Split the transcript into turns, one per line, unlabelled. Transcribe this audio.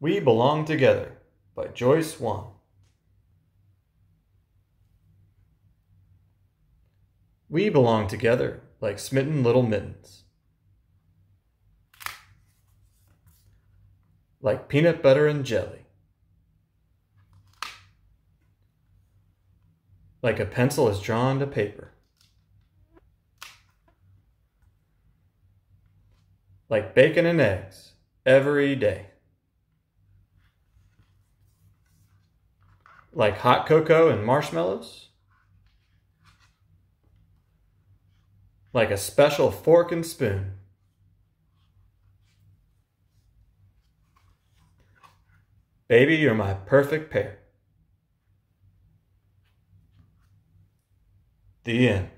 We Belong Together by Joyce Wan. We belong together like smitten little mittens. Like peanut butter and jelly. Like a pencil is drawn to paper. Like bacon and eggs every day. like hot cocoa and marshmallows? Like a special fork and spoon? Baby, you're my perfect pair. The end.